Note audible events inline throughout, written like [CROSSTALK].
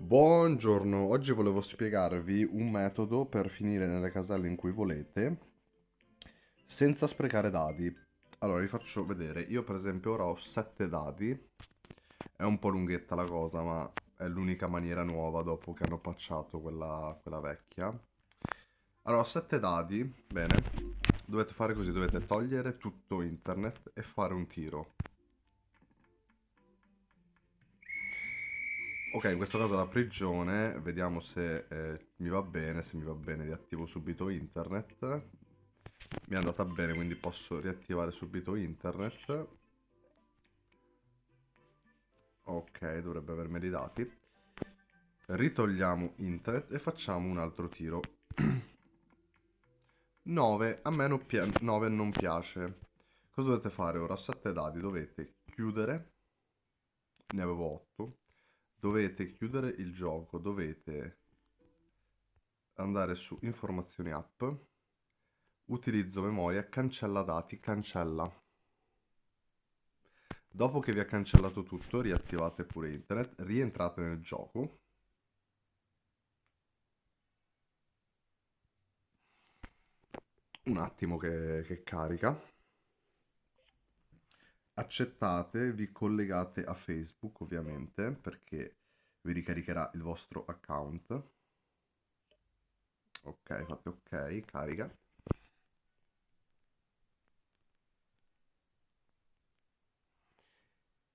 Buongiorno, oggi volevo spiegarvi un metodo per finire nelle caselle in cui volete senza sprecare dadi. Allora vi faccio vedere, io per esempio ora ho 7 dadi, è un po' lunghetta la cosa ma è l'unica maniera nuova dopo che hanno pacciato quella, quella vecchia. Allora ho 7 dadi, bene, dovete fare così, dovete togliere tutto internet e fare un tiro. Ok, in questo caso la prigione, vediamo se eh, mi va bene, se mi va bene riattivo subito internet. Mi è andata bene, quindi posso riattivare subito internet. Ok, dovrebbe avermi dei dati. Ritogliamo internet e facciamo un altro tiro. 9, [CLEARS THROAT] a me non, pi 9 non piace. Cosa dovete fare ora? 7 dadi, dovete chiudere. Ne avevo 8 dovete chiudere il gioco, dovete andare su informazioni app, utilizzo memoria, cancella dati, cancella. Dopo che vi ha cancellato tutto, riattivate pure internet, rientrate nel gioco. Un attimo che, che carica accettate, vi collegate a Facebook ovviamente perché vi ricaricherà il vostro account. Ok, fate ok, carica.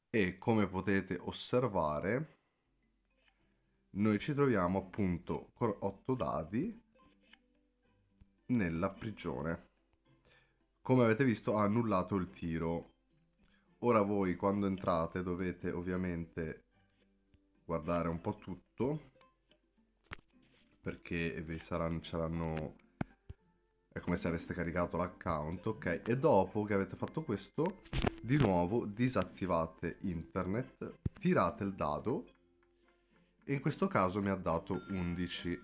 E come potete osservare noi ci troviamo appunto con 8 dadi nella prigione. Come avete visto ha annullato il tiro Ora voi quando entrate dovete ovviamente guardare un po' tutto perché vi saranno, saranno è come se aveste caricato l'account, ok? E dopo che avete fatto questo, di nuovo disattivate internet, tirate il dado e in questo caso mi ha dato 11.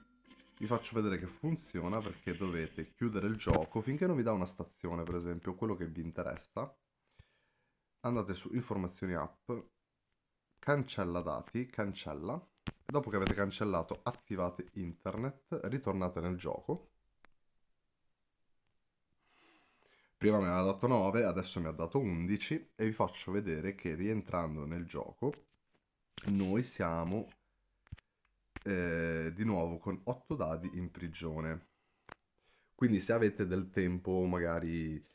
Vi faccio vedere che funziona perché dovete chiudere il gioco finché non vi dà una stazione, per esempio, quello che vi interessa andate su informazioni app, cancella dati, cancella, e dopo che avete cancellato attivate internet, ritornate nel gioco. Prima me ne ha dato 9, adesso mi ha dato 11 e vi faccio vedere che rientrando nel gioco noi siamo eh, di nuovo con 8 dadi in prigione. Quindi se avete del tempo, magari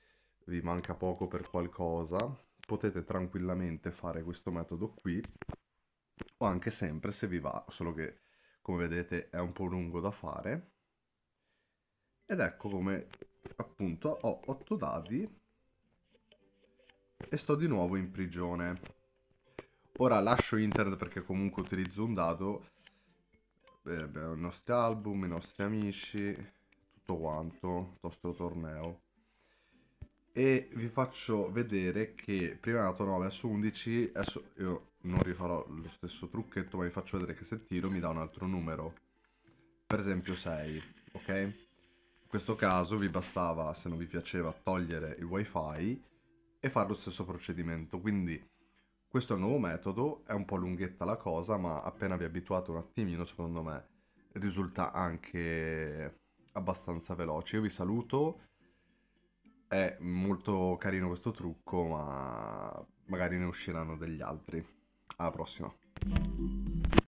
vi manca poco per qualcosa, potete tranquillamente fare questo metodo qui o anche sempre se vi va, solo che come vedete è un po' lungo da fare. Ed ecco come appunto ho 8 dadi e sto di nuovo in prigione. Ora lascio internet perché comunque utilizzo un dado. Eh, beh, i nostri album, i nostri amici, tutto quanto, il nostro torneo e vi faccio vedere che prima è andato 9 su 11 adesso io non rifarò lo stesso trucchetto ma vi faccio vedere che se tiro mi dà un altro numero per esempio 6 ok in questo caso vi bastava se non vi piaceva togliere il wifi e fare lo stesso procedimento quindi questo è il nuovo metodo è un po' lunghetta la cosa ma appena vi abituate un attimino secondo me risulta anche abbastanza veloce io vi saluto è molto carino questo trucco, ma magari ne usciranno degli altri. Alla prossima.